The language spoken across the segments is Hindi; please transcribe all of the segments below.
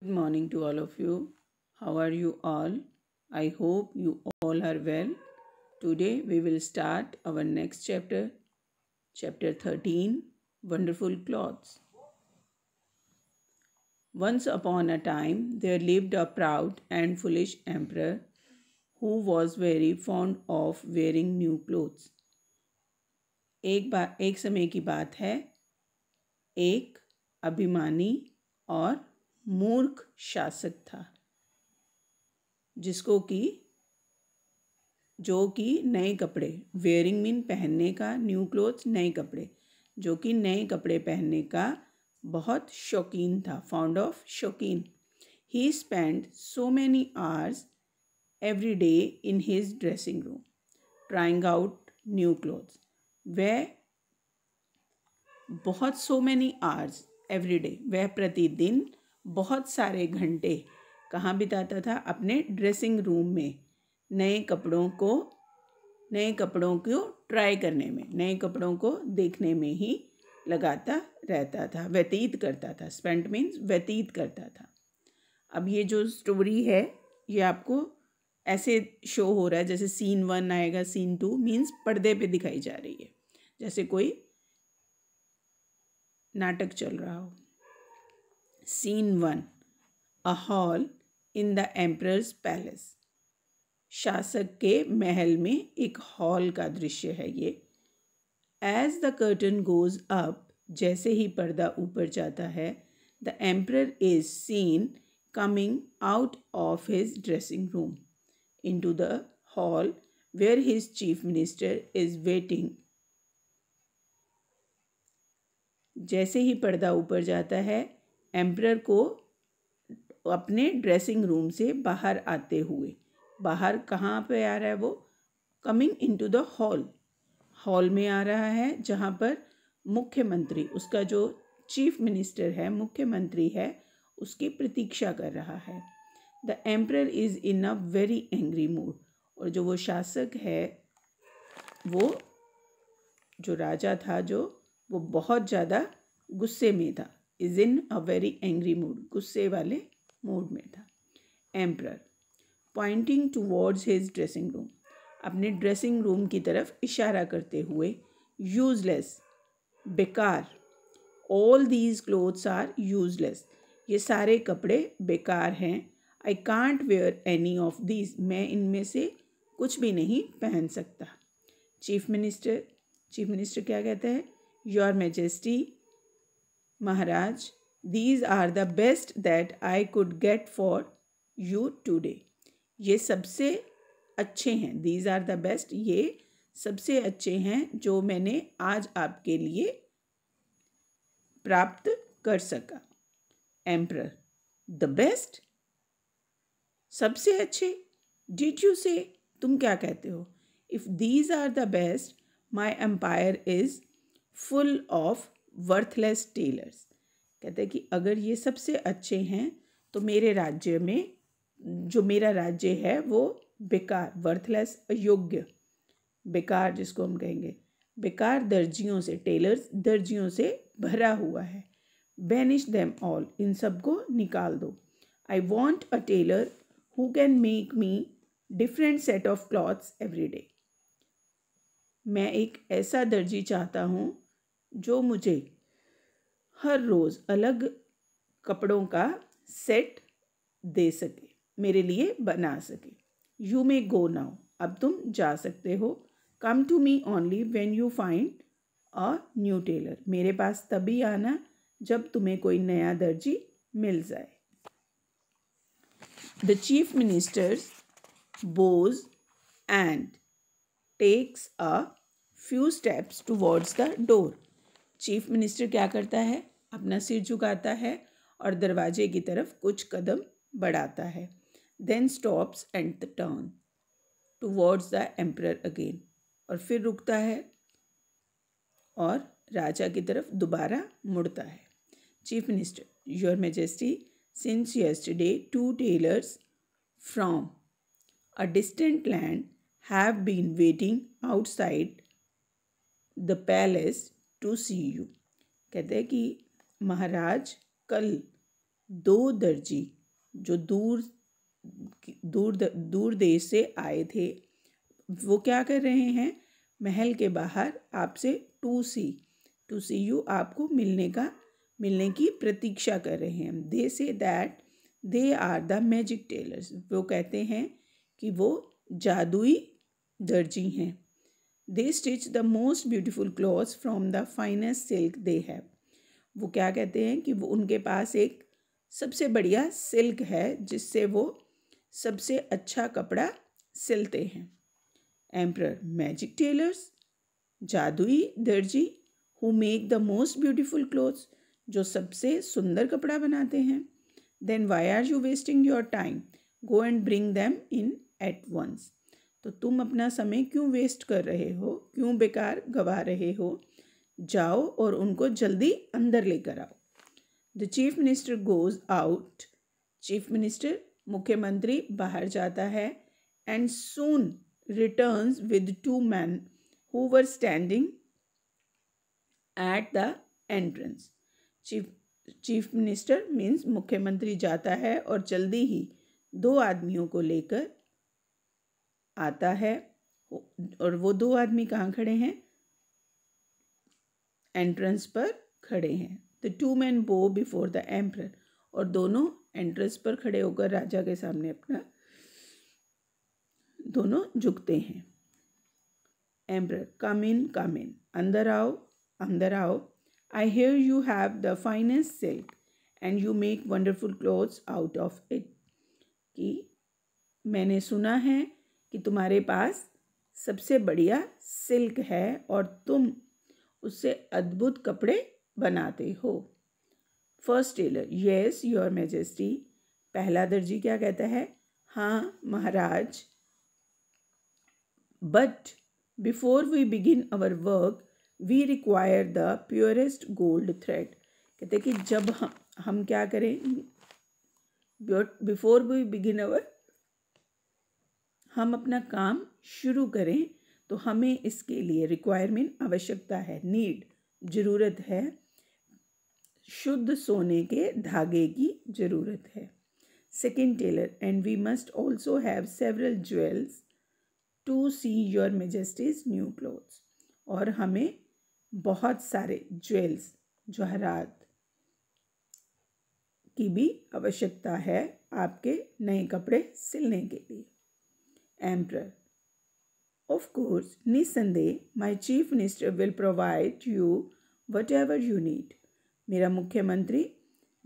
Good morning to all of you. How are you all? I hope you all are well. Today we will start our next chapter, chapter 13 Wonderful Clothes. Once upon a time, there lived a proud and foolish emperor who was very fond of wearing new clothes. एक बार एक समय की बात है एक अभिमानी और मूर्ख शासक था जिसको कि जो कि नए कपड़े वेयरिंग मीन पहनने का न्यू क्लोथ नए कपड़े जो कि नए कपड़े पहनने का बहुत शौकीन था फाउंड ऑफ शौकीन he spend so many hours every day in his dressing room trying out new clothes वह बहुत so many hours every day वह प्रतिदिन बहुत सारे घंटे कहाँ बिताता था अपने ड्रेसिंग रूम में नए कपड़ों को नए कपड़ों को ट्राई करने में नए कपड़ों को देखने में ही लगाता रहता था व्यतीत करता था स्पेंट मीन्स व्यतीत करता था अब ये जो स्टोरी है ये आपको ऐसे शो हो रहा है जैसे सीन वन आएगा सीन टू मीन्स पर्दे पे दिखाई जा रही है जैसे कोई नाटक चल रहा हो scene one a hall in the Emperor's palace शासक के महल में एक हॉल का दृश्य है ये as the curtain goes up जैसे ही पर्दा ऊपर जाता है the emperor is seen coming out of his dressing room into the hall where his chief minister is waiting जैसे ही पर्दा ऊपर जाता है एम्प्रर को अपने ड्रेसिंग रूम से बाहर आते हुए बाहर कहाँ पे आ रहा है वो coming into the hall hall में आ रहा है जहाँ पर मुख्यमंत्री उसका जो चीफ मिनिस्टर है मुख्यमंत्री है उसकी प्रतीक्षा कर रहा है the emperor is in a very angry mood और जो वो शासक है वो जो राजा था जो वो बहुत ज़्यादा गुस्से में था is in a very angry mood गुस्से वाले मूड में था emperor pointing to his dressing room अपने ड्रेसिंग रूम की तरफ इशारा करते हुए यूजलेस बेकार all these clothes are useless ये सारे कपड़े बेकार हैं I can't wear any of these मैं इनमें से कुछ भी नहीं पहन सकता चीफ मिनिस्टर चीफ मिनिस्टर क्या कहते हैं योर मेजेस्टी महाराज these are the best that I could get for you today ये सबसे अच्छे हैं दीज आर द बेस्ट ये सबसे अच्छे हैं जो मैंने आज आपके लिए प्राप्त कर सका एम्प्र द बेस्ट सबसे अच्छे डिड यू से तुम क्या कहते हो if these are the best my empire is full of worthless tailors कहते हैं कि अगर ये सबसे अच्छे हैं तो मेरे राज्य में जो मेरा राज्य है वो बेकार वर्थलेस अयोग्य बेकार जिसको हम कहेंगे बेकार दर्जियों से टेलर्स दर्जियों से भरा हुआ है बैनिश देम ऑल इन सब को निकाल दो I want a tailor who can make me different set of clothes every day मैं एक ऐसा दर्जी चाहता हूँ जो मुझे हर रोज़ अलग कपड़ों का सेट दे सके मेरे लिए बना सके यू मे गो नाउ अब तुम जा सकते हो come to me only when you find a new tailor मेरे पास तभी आना जब तुम्हें कोई नया दर्जी मिल जाए the chief ministers bows and takes a few steps towards the door chief minister क्या करता है अपना सिर झुकाता है और दरवाजे की तरफ कुछ कदम बढ़ाता है then stops and the turn towards the emperor again और फिर रुकता है और राजा की तरफ दोबारा मुड़ता है chief minister your majesty since yesterday two tailors from a distant land have been waiting outside the palace to see you कहते हैं कि महाराज कल दो दर्जी जो दूर दूर दूर देश से आए थे वो क्या कर रहे हैं महल के बाहर आपसे to see to see you आपको मिलने का मिलने की प्रतीक्षा कर रहे हैं they say that they are the magic tailors वो कहते हैं कि वो जादुई दर्जी हैं they stitch the most beautiful clothes from the finest silk they have वो क्या कहते हैं कि वो उनके पास एक सबसे बढ़िया सिल्क है जिससे वो सबसे अच्छा कपड़ा सिलते हैं एम्प्रर मैजिक टेलर्स जादुई दर्जी who make the most beautiful clothes जो सबसे सुंदर कपड़ा बनाते हैं then why are you wasting your time go and bring them in at once तो तुम अपना समय क्यों वेस्ट कर रहे हो क्यों बेकार गवा रहे हो जाओ और उनको जल्दी अंदर लेकर आओ the chief minister goes out chief minister मुख्यमंत्री बाहर जाता है and soon returns with two man who were standing at the entrance chief chief minister means मुख्यमंत्री जाता है और जल्दी ही दो आदमियों को लेकर आता है और वो दो आदमी कहाँ खड़े हैं एंट्रेंस पर खड़े हैं the two man bow before the emperor और दोनों एंट्रेंस पर खड़े होकर राजा के सामने अपना दोनों झुकते हैं एम्प्रर कम इन कम इन अंदर आओ अंदर आओ I hear you have the finest silk and you make wonderful clothes out of it कि मैंने सुना है कि तुम्हारे पास सबसे बढ़िया सिल्क है और तुम उससे अद्भुत कपड़े बनाते हो first tailor yes your majesty पहला दर्जी क्या कहता है हाँ महाराज but before we begin our work we require the purest gold thread कहते कि जब हम हम क्या करें बिफोर वी बिगिन अवर हम अपना काम शुरू करें तो हमें इसके लिए रिक्वायरमेंट आवश्यकता है नीड ज़रूरत है शुद्ध सोने के धागे की ज़रूरत है second tailor and we must also have several jewels to see your majesty's new clothes और हमें बहुत सारे ज्वेल्स जवाहरात की भी आवश्यकता है आपके नए कपड़े सिलने के लिए emperor. Of course, Nisande, my chief minister will provide you whatever you need. मेरा मुख्यमंत्री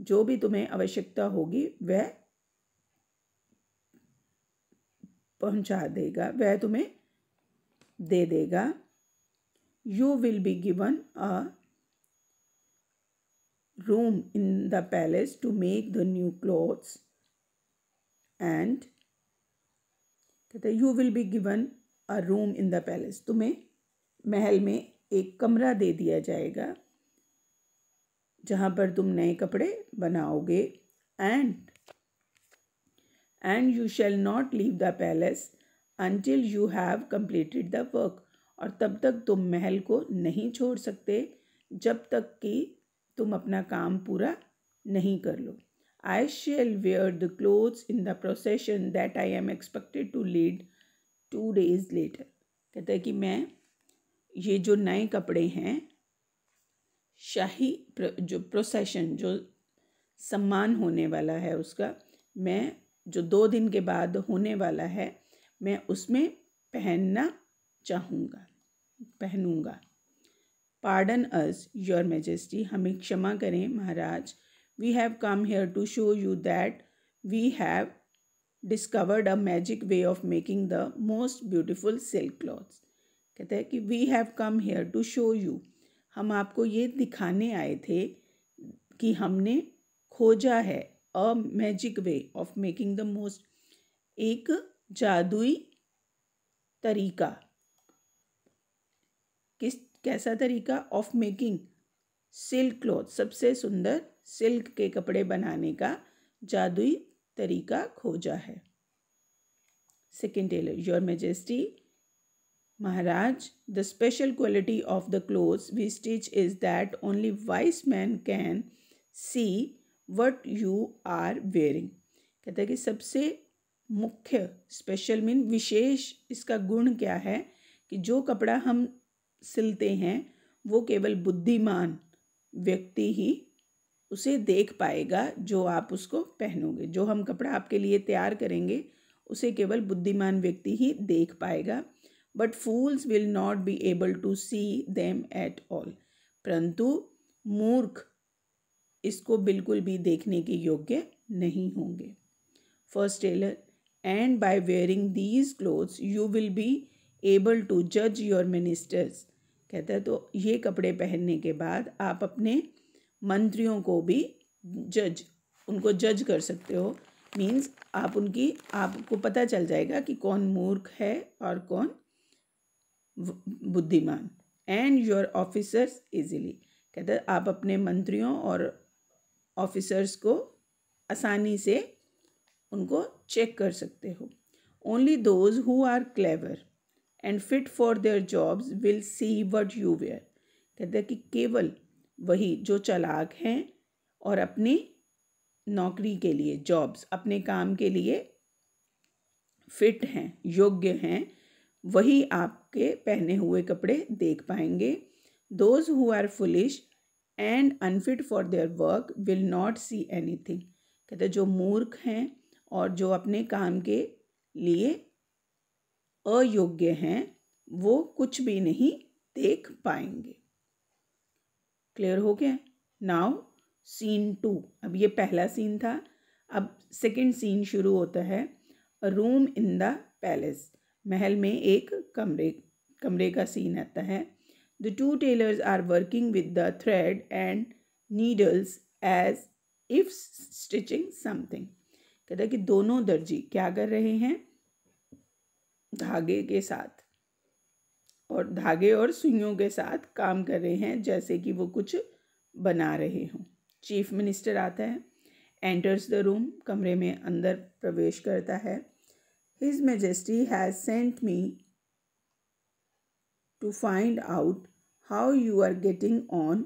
जो भी तुम्हें आवश्यकता होगी वह पहुंचा देगा वह तुम्हें दे देगा you will be given a room in the palace to make the new clothes and कहते हैं you will be given a room in the palace तुम्हें महल में एक कमरा दे दिया जाएगा जहाँ पर तुम नए कपड़े बनाओगे and and you shall not leave the palace until you have completed the work और तब तक तुम महल को नहीं छोड़ सकते जब तक कि तुम अपना काम पूरा नहीं कर लो I shall wear the clothes in the procession that I am expected to lead two days later. कहता है कि मैं ये जो नए कपड़े हैं शाही जो प्रोसेशन जो सम्मान होने वाला है उसका मैं जो दो दिन के बाद होने वाला है मैं उसमें पहनना चाहूँगा पहनूँगा पार्डन अस योर मेजेस्टी हमें क्षमा करें महाराज we have come here to show you that we have discovered a magic way of making the most beautiful silk cloths कहते हैं कि we have come here to show you हम आपको ये दिखाने आए थे कि हमने खोजा है a magic way of making the most एक जादुई तरीका किस कैसा तरीका ऑफ मेकिंग सिल्क क्लॉथ सबसे सुंदर सिल्क के कपड़े बनाने का जादुई तरीका खोजा है सेकेंड टेलर योर मेजेस्टी महाराज the special quality of the clothes we stitch is that only wise man can see what you are wearing कहता है कि सबसे मुख्य स्पेशल मीन विशेष इसका गुण क्या है कि जो कपड़ा हम सिलते हैं वो केवल बुद्धिमान व्यक्ति ही उसे देख पाएगा जो आप उसको पहनोगे जो हम कपड़ा आपके लिए तैयार करेंगे उसे केवल बुद्धिमान व्यक्ति ही देख पाएगा but fools will not be able to see them at all परंतु मूर्ख इसको बिल्कुल भी देखने के योग्य नहीं होंगे first tailor and by wearing these clothes you will be able to जज योर मिनिस्टर्स कहता है तो ये कपड़े पहनने के बाद आप अपने मंत्रियों को भी जज उनको जज कर सकते हो मीन्स आप उनकी आपको पता चल जाएगा कि कौन मूर्ख है और कौन बुद्धिमान एंड योर ऑफिसर्स इजीली कहते आप अपने मंत्रियों और ऑफिसर्स को आसानी से उनको चेक कर सकते हो only those who are clever and fit for their jobs will see what you wear कहते हैं कि केवल वही जो चलाक हैं और अपनी नौकरी के लिए जॉब्स अपने काम के लिए फिट हैं योग्य हैं वही आपके पहने हुए कपड़े देख पाएंगे those who are foolish and unfit for their work will not see anything कहते जो मूर्ख हैं और जो अपने काम के लिए अयोग्य हैं वो कुछ भी नहीं देख पाएंगे क्लियर हो गया नाउ सीन टू अब ये पहला सीन था अब सेकंड सीन शुरू होता है रूम इन द पैलेस महल में एक कमरे कमरे का सीन आता है the two tailors are working with the thread and needles as if stitching something कहता है कि दोनों दर्जी क्या कर रहे हैं धागे के साथ और धागे और सुइयों के साथ काम कर रहे हैं जैसे कि वो कुछ बना रहे हों चीफ मिनिस्टर आता है एंटर्स द रूम कमरे में अंदर प्रवेश करता है his majesty has sent me to find out how you are getting on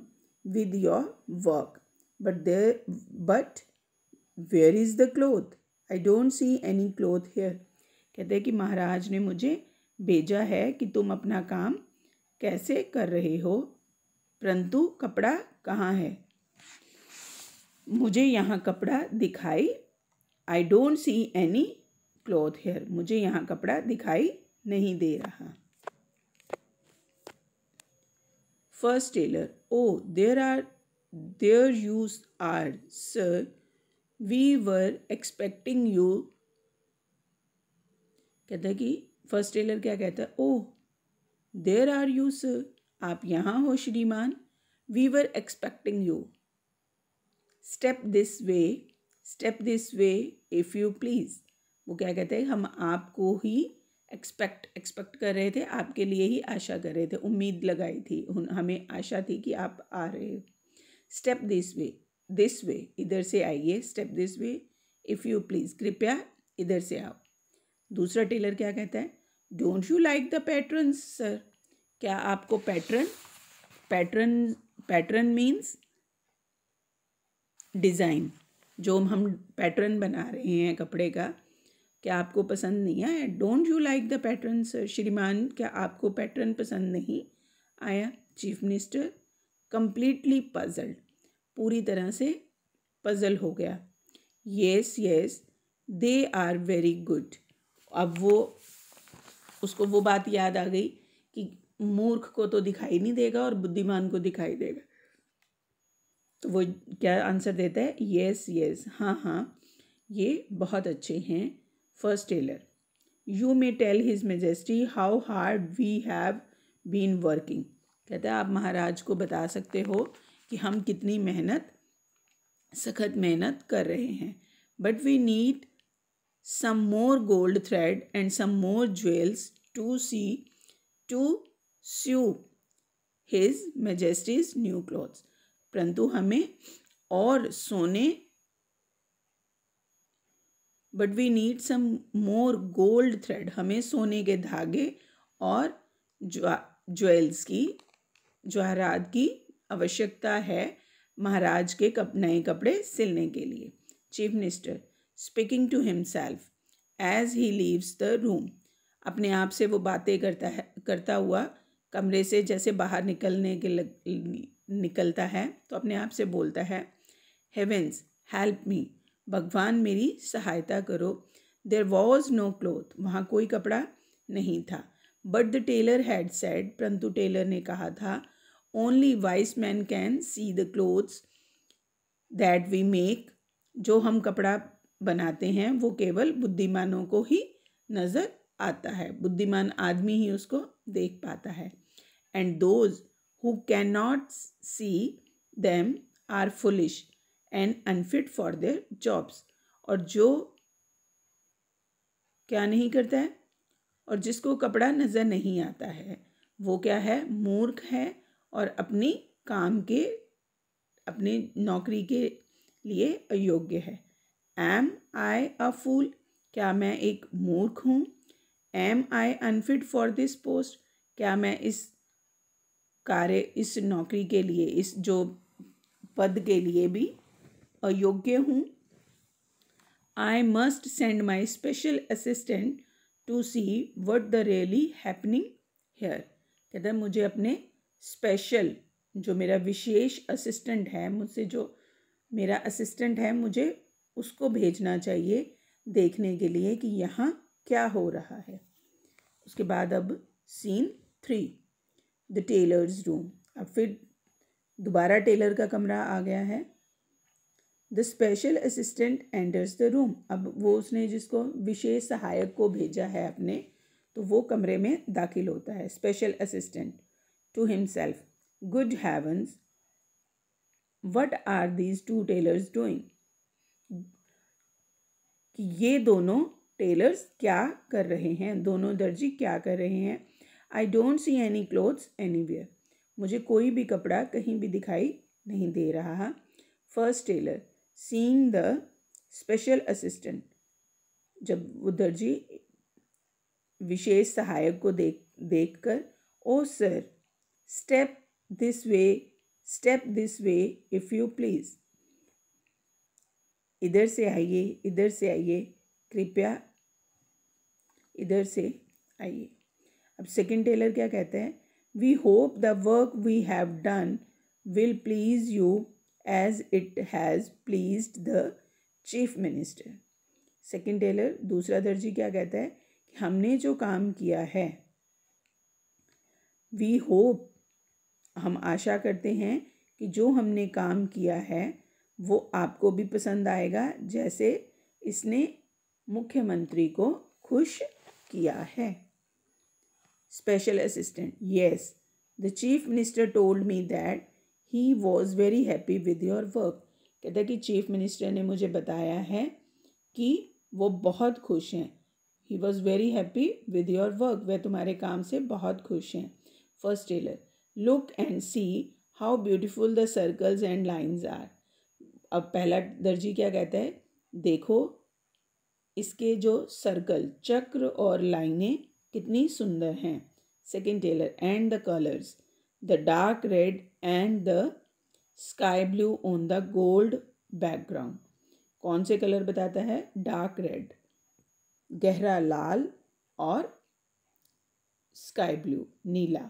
with your work but they but where is the cloth I don't see any cloth here कहते हैं कि महाराज ने मुझे भेजा है कि तुम अपना काम कैसे कर रहे हो परंतु कपड़ा कहाँ है मुझे यहाँ कपड़ा दिखाई I don't see any cloth here मुझे यहाँ कपड़ा दिखाई नहीं दे रहा first tailor oh there are there you are sir we were expecting you कहता है कि फर्स्ट टेलर क्या कहता है oh there are you sir आप यहाँ हो श्रीमान we were expecting you step this way step this way if you please वो क्या कहते हैं हम आपको ही एक्सपेक्ट एक्सपेक्ट कर रहे थे आपके लिए ही आशा कर रहे थे उम्मीद लगाई थी हमें आशा थी कि आप आ रहे हो step this way this way इधर से आइए step this way if you please कृपया इधर से आओ दूसरा टेलर क्या कहता है don't you like the pattern sir क्या आपको pattern pattern pattern means design जो हम पैटर्न बना रहे हैं कपड़े का क्या आपको पसंद नहीं आया don't you like the pattern sir श्रीमान क्या आपको पैटर्न पसंद नहीं आया चीफ मिनिस्टर कम्प्लीटली पजल्ड पूरी तरह से पजल हो गया yes yes they are very good अब वो उसको वो बात याद आ गई कि मूर्ख को तो दिखाई नहीं देगा और बुद्धिमान को दिखाई देगा तो वो क्या आंसर देता है यस यस हाँ हाँ ये बहुत अच्छे हैं first tailor you may tell his majesty how hard we have been working कहता है आप महाराज को बता सकते हो कि हम कितनी मेहनत सख्त मेहनत कर रहे हैं but we need some more gold thread and some more jewels to see to sew his majesty's new clothes परंतु हमें और सोने but we need some more gold thread हमें सोने के धागे और ज्वेल्स की जवाहरात की आवश्यकता है महाराज के कप नए कपड़े सिलने के लिए chief minister speaking to himself as he leaves the room अपने आप से वो बातें करता है करता हुआ कमरे से जैसे बाहर निकलने के लग, निकलता है तो अपने आप से बोलता है हेवेंस हेल्प मी भगवान मेरी सहायता करो देर वॉज नो क्लोथ वहाँ कोई कपड़ा नहीं था but the tailor had said परंतु टेलर ने कहा था only wise man can see the clothes that we make जो हम कपड़ा बनाते हैं वो केवल बुद्धिमानों को ही नज़र आता है बुद्धिमान आदमी ही उसको देख पाता है and those who can not see them are foolish and unfit for their jobs और जो क्या नहीं करता है और जिसको कपड़ा नज़र नहीं आता है वो क्या है मूर्ख है और अपनी काम के अपने नौकरी के लिए अयोग्य है एम आई अ फूल क्या मैं एक मूर्ख हूँ am I unfit for this post क्या मैं इस कार्य इस नौकरी के लिए इस जो पद के लिए भी अयोग्य हूँ I must send my special assistant to see what the really happening here कहते हैं मुझे अपने स्पेशल जो मेरा विशेष असिस्टेंट है मुझसे जो मेरा असिस्टेंट है मुझे उसको भेजना चाहिए देखने के लिए कि यहाँ क्या हो रहा है उसके बाद अब scene three the tailors room अब फिर दोबारा टेलर का कमरा आ गया है the special assistant enters the room अब वो उसने जिसको विशेष सहायक को भेजा है अपने तो वो कमरे में दाखिल होता है special assistant to himself good heavens what are these two tailors doing कि ये दोनों टेलर्स क्या कर रहे हैं दोनों दर्जी क्या कर रहे हैं I don't see any clothes anywhere मुझे कोई भी कपड़ा कहीं भी दिखाई नहीं दे रहा है first tailor seeing the special assistant जब वो दर्जी विशेष सहायक को देख देख कर oh sir step this way step this way if you please इधर से आइए इधर से आइए कृपया इधर से आइए अब सेकंड टेलर क्या कहते हैं we hope the work we have done will please you as it has please the chief minister second tailor दूसरा दर्जी क्या कहता है कि हमने जो काम किया है वी होप हम आशा करते हैं कि जो हमने काम किया है वो आपको भी पसंद आएगा जैसे इसने मुख्यमंत्री को खुश किया है special assistant yes the chief minister told me that he was very happy with your work कहता कि चीफ मिनिस्टर ने मुझे बताया है कि वो बहुत खुश हैं he was very happy with your work वह तुम्हारे काम से बहुत खुश हैं first tailor look and see how beautiful the circles and lines are अब पहला दर्जी क्या कहता है देखो इसके जो सर्कल चक्र और लाइनें कितनी सुंदर हैं second tailor and the colours the dark red and the sky blue on the gold background कौन से कलर बताता है डार्क रेड गहरा लाल और स्काई ब्लू नीला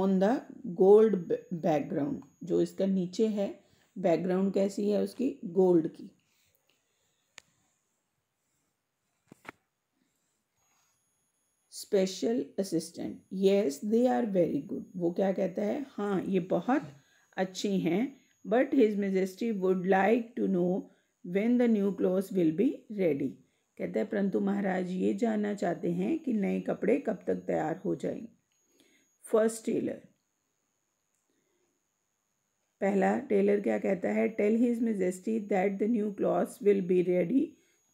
ऑन द गोल्ड बैकग्राउंड जो इसका नीचे है बैकग्राउंड कैसी है उसकी गोल्ड की special assistant yes they are very good वो क्या कहता है हाँ ये बहुत अच्छे हैं but his majesty would like to know when the new cloth will be ready कहते हैं परंतु महाराज ये जानना चाहते हैं कि नए कपड़े कब तक तैयार हो जाएंगे फर्स्ट टेलर पहला टेलर क्या कहता है tell his majesty that the new cloth will be ready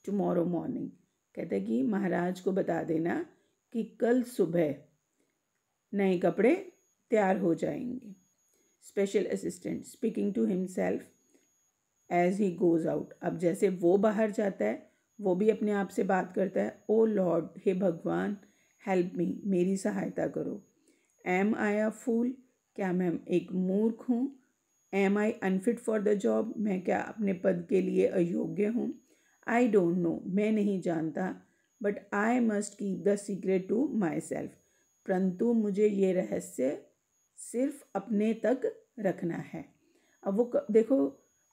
tomorrow morning कहते हैं कि महाराज को बता देना कि कल सुबह नए कपड़े तैयार हो जाएंगे special assistant speaking to himself as he goes out अब जैसे वो बाहर जाता है वो भी अपने आप से बात करता है ओ लॉर्ड हे भगवान हेल्प मी मेरी सहायता करो एम आई अ फूल क्या मैं एक मूर्ख हूँ am I unfit for the job मैं क्या अपने पद के लिए अयोग्य हूँ आई डोंट नो मैं नहीं जानता but I must keep the secret to myself परंतु मुझे ये रहस्य सिर्फ अपने तक रखना है अब वो देखो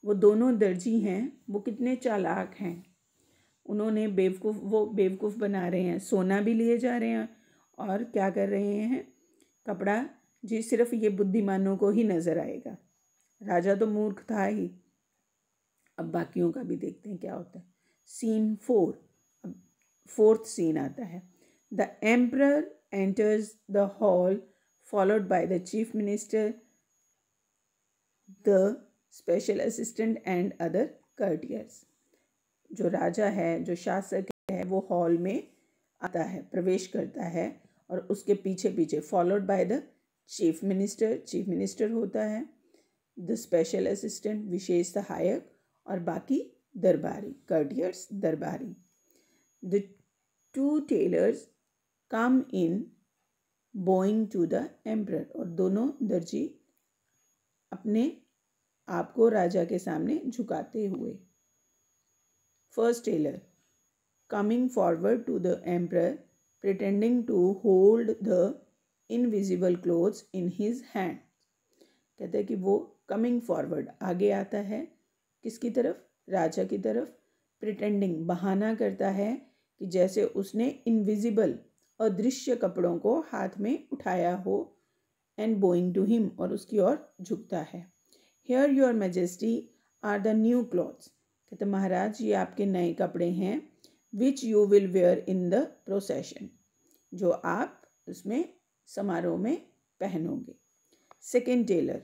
वो दोनों दर्जी हैं वो कितने चालाक हैं उन्होंने बेवकूफ़ वो बेवकूफ़ बना रहे हैं सोना भी लिए जा रहे हैं और क्या कर रहे हैं कपड़ा जी सिर्फ ये बुद्धिमानों को ही नज़र आएगा राजा तो मूर्ख था ही अब बाकियों का भी देखते हैं क्या होता है सीन फोर अब फोर्थ सीन आता है the emperor enters the hall followed by the chief minister the special assistant and other courtiers जो राजा है जो शासक है वो हॉल में आता है प्रवेश करता है और उसके पीछे पीछे followed by the chief minister chief minister होता है द स्पेशल असिस्टेंट विशेष सहायक और बाकी दरबारी कर्टियर्स दरबारी the two tailors come in bowing to the emperor और दोनों दर्जी अपने आप को राजा के सामने झुकाते हुए first tailor coming forward to the emperor, pretending to hold the invisible clothes in his hand कहते हैं कि वो कमिंग फॉरवर्ड आगे आता है किसकी तरफ राजा की तरफ प्रिटेंडिंग बहाना करता है कि जैसे उसने इनविजिबल अदृश्य कपड़ों को हाथ में उठाया हो एंड बोइंग टू हिम और उसकी ओर झुकता है here your majesty are the new clothes कहते महाराज ये आपके नए कपड़े हैं which you will wear in the procession जो आप उसमें समारोह में पहनोगे second tailor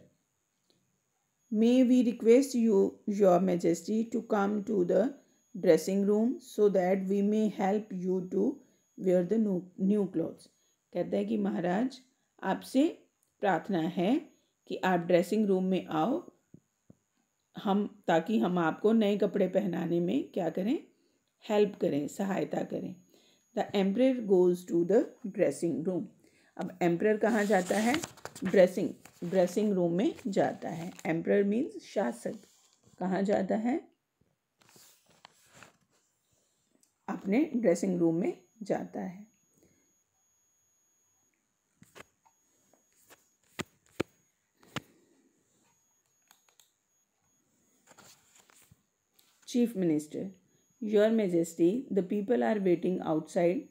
May we request you, Your Majesty, to come to the dressing room so that we may help you to wear the new new clothes. कहते हैं कि महाराज आपसे प्रार्थना है कि आप ड्रेसिंग रूम में आओ हम ताकि हम आपको नए कपड़े पहनाने में क्या करें हेल्प करें सहायता करें the emperor goes to the dressing room अब एम्प्रेयर कहाँ जाता है ड्रेसिंग ड्रेसिंग रूम में जाता है एम्प्रर मीन्स शासक कहाँ जाता है अपने ड्रेसिंग रूम में जाता है chief minister your majesty the people are waiting outside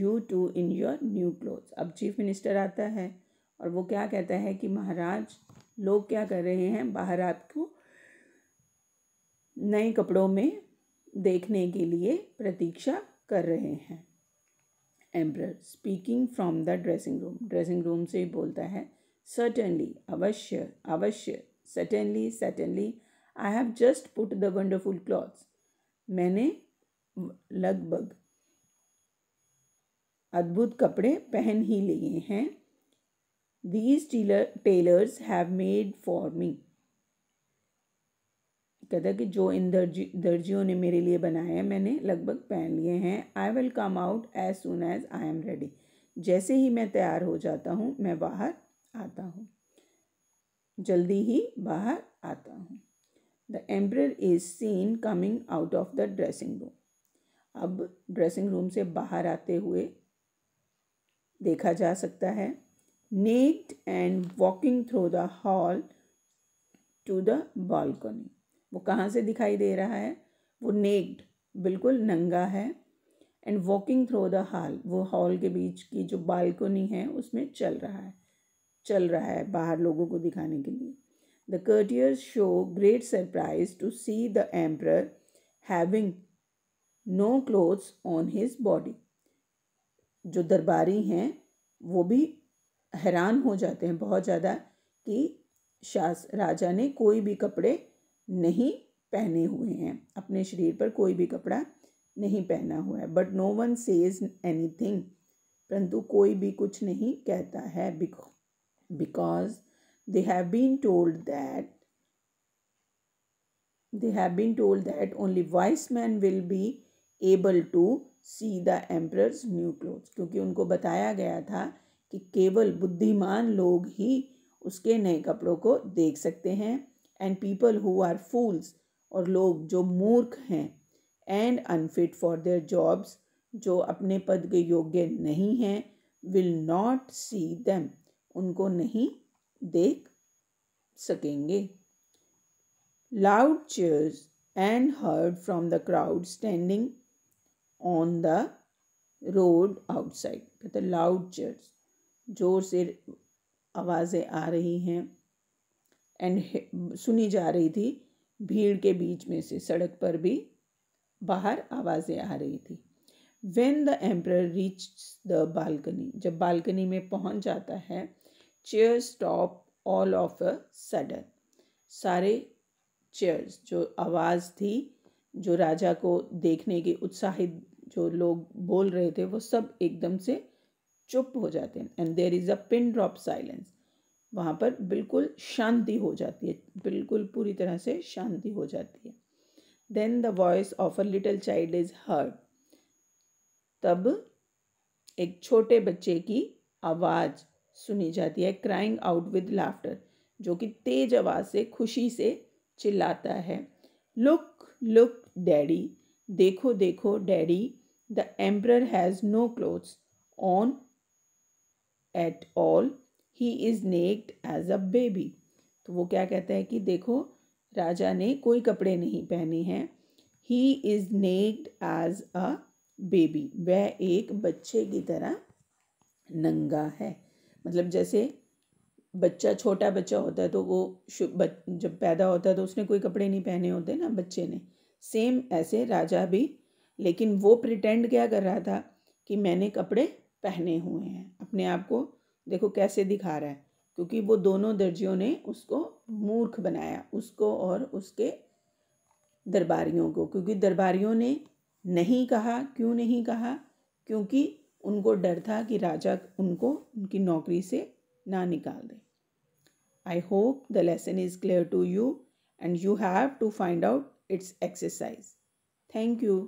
you to in your new cloth अब चीफ मिनिस्टर आता है और वो क्या कहता है कि महाराज लोग क्या कर रहे हैं बाहर आपको नए कपड़ों में देखने के लिए प्रतीक्षा कर रहे हैं emperor speaking from the dressing room dressing room से बोलता है सर्टनली अवश्य अवश्य certainly certainly I have just put the wonderful clothes मैंने लगभग अद्भुत कपड़े पहन ही लिए हैं these tailors have made for me कहता कि जो इन दर्जी दर्जियों ने मेरे लिए बनाए हैं मैंने लगभग पहन लिए हैं I will come out as soon as I am ready जैसे ही मैं तैयार हो जाता हूँ मैं बाहर आता हूँ जल्दी ही बाहर आता हूँ the emperor is seen coming out of the dressing room अब ड्रेसिंग रूम से बाहर आते हुए देखा जा सकता है naked and walking through the hall to the balcony वो कहाँ से दिखाई दे रहा है वो नेक्ड बिल्कुल नंगा है and walking through the hall वो हॉल के बीच की जो बालकोनी है उसमें चल रहा है चल रहा है बाहर लोगों को दिखाने के लिए the courtiers show great surprise to see the emperor having no clothes on his body जो दरबारी हैं वो भी हैरान हो जाते हैं बहुत ज़्यादा कि शास राजा ने कोई भी कपड़े नहीं पहने हुए हैं अपने शरीर पर कोई भी कपड़ा नहीं पहना हुआ है but no one says anything परंतु कोई भी कुछ नहीं कहता है because they have been told that they have been told that only wise man will be able to see the emperor's new cloth क्योंकि उनको बताया गया था कि केवल बुद्धिमान लोग ही उसके नए कपड़ों को देख सकते हैं and people who are fools और लोग जो मूर्ख हैं and unfit for their jobs जो अपने पद के योग्य नहीं हैं विल नॉट सी देम उनको नहीं देख सकेंगे loud cheers and heard from the crowd standing on the road outside कहते लाउड चेयर्स ज़ोर से आवाज़ें आ रही हैं एंड सुनी जा रही थी भीड़ के बीच में से सड़क पर भी बाहर आवाज़ें आ रही थी when the emperor reach the balcony जब बालकनी में पहुंच जाता है cheer stop all of a sudden सारे चेयर्स जो आवाज़ थी जो राजा को देखने के उत्साहित जो लोग बोल रहे थे वो सब एकदम से चुप हो जाते हैं and there is a pin drop silence वहाँ पर बिल्कुल शांति हो जाती है बिल्कुल पूरी तरह से शांति हो जाती है then the voice of a little child is heard तब एक छोटे बच्चे की आवाज़ सुनी जाती है क्राइंग आउट विद लाफ्टर जो कि तेज आवाज़ से खुशी से चिल्लाता है लुक लुक डैडी देखो देखो daddy the emperor has no clothes on at all he is naked as a baby तो वो क्या कहते हैं कि देखो राजा ने कोई कपड़े नहीं पहने हैं he is naked as a baby वह एक बच्चे की तरह नंगा है मतलब जैसे बच्चा छोटा बच्चा होता है तो वो जब पैदा होता है तो उसने कोई कपड़े नहीं पहने होते ना बच्चे ने सेम ऐसे राजा भी लेकिन वो प्रिटेंड क्या कर रहा था कि मैंने कपड़े पहने हुए हैं अपने आप को देखो कैसे दिखा रहा है क्योंकि वो दोनों दर्जियों ने उसको मूर्ख बनाया उसको और उसके दरबारियों को क्योंकि दरबारियों ने नहीं कहा क्यों नहीं कहा क्योंकि उनको डर था कि राजा उनको उनकी नौकरी से ना निकाल दे I hope the lesson is clear to you and you have to find out its exercise thank you